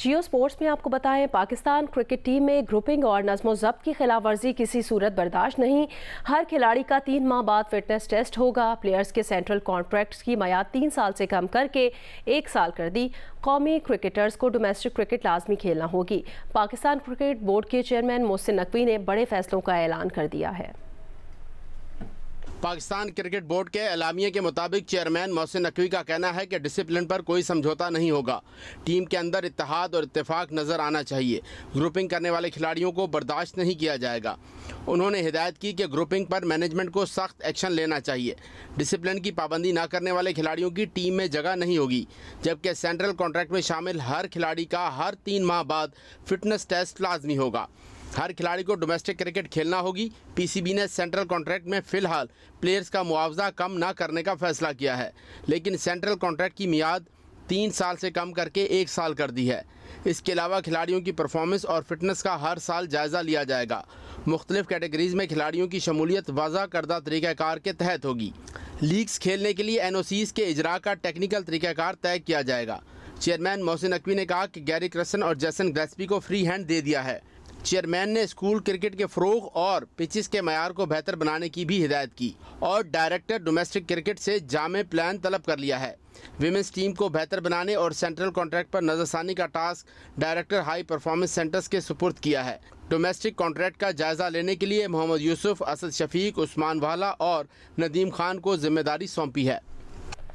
जियो sports में आपको बताएं पाकिस्तान क्रिकेट टीम में ग्रुपिंग और नजमो जब्त की खिलाफ वर्जी किसी सूरत बर्दाश्त नहीं हर खिलाड़ी का तीन माह बाद फिटनेस टेस्ट होगा प्लेयर्स के सेंट्रल कॉन्ट्रैक्ट्स की मैाद तीन साल से कम करके एक साल कर दी कौमी क्रिकेटर्स को डोमेस्टिक क्रिकेट लाजमी खेलना होगी पाकिस्तान क्रिकेट बोर्ड के चेयरमैन मोहसिन नकवी ने बड़े फैसलों का ऐलान कर दिया है पाकिस्तान क्रिकेट बोर्ड के अलामिया के मुताबिक चेयरमैन मोहसिन नकवी का कहना है कि डिसिप्लिन पर कोई समझौता नहीं होगा टीम के अंदर इतिहाद और इतफाक नज़र आना चाहिए ग्रुपिंग करने वाले खिलाड़ियों को बर्दाश्त नहीं किया जाएगा उन्होंने हिदायत की कि ग्रुपिंग पर मैनेजमेंट को सख्त एक्शन लेना चाहिए डिसिप्लिन की पाबंदी ना करने वाले खिलाड़ियों की टीम में जगह नहीं होगी जबकि सेंट्रल कॉन्ट्रैक्ट में शामिल हर खिलाड़ी का हर तीन माह बाद फिटनेस टेस्ट लाजमी होगा हर खिलाड़ी को डोमेस्टिक क्रिकेट खेलना होगी पीसीबी ने सेंट्रल कॉन्ट्रैक्ट में फिलहाल प्लेयर्स का मुआवजा कम ना करने का फैसला किया है लेकिन सेंट्रल कॉन्ट्रैक्ट की मियाद तीन साल से कम करके एक साल कर दी है इसके अलावा खिलाड़ियों की परफॉर्मेंस और फिटनेस का हर साल जायज़ा लिया जाएगा मुख्तलिफ कैटेगरीज में खिलाड़ियों की शमूलियत वाजा करदा तरीक़ाकार के तहत होगी लीग्स खेलने के लिए एन ओ सीज़ के इजरा का टेक्निकल तरीक़ाकार तय किया जाएगा चेयरमैन मोहसिन नकवी ने कहा कि गैरी क्रसन और जैसन ग्रेस्पी को फ्री हैंड दे दिया है चेयरमैन ने स्कूल क्रिकेट के फ़रोग और पिचिस के मैार को बेहतर बनाने की भी हिदायत की और डायरेक्टर डोमेस्टिक क्रिकेट से जाम प्लान तलब कर लिया है विमेंस टीम को बेहतर बनाने और सेंट्रल कॉन्ट्रैक्ट पर नजरसानी का task director high performance centres के सुपुर्द किया है डोमेस्टिक कॉन्ट्रैक्ट का जायजा लेने के लिए मोहम्मद यूसुफ असद शफीक उस्मान वाला और नदीम खान को जिम्मेदारी सौंपी है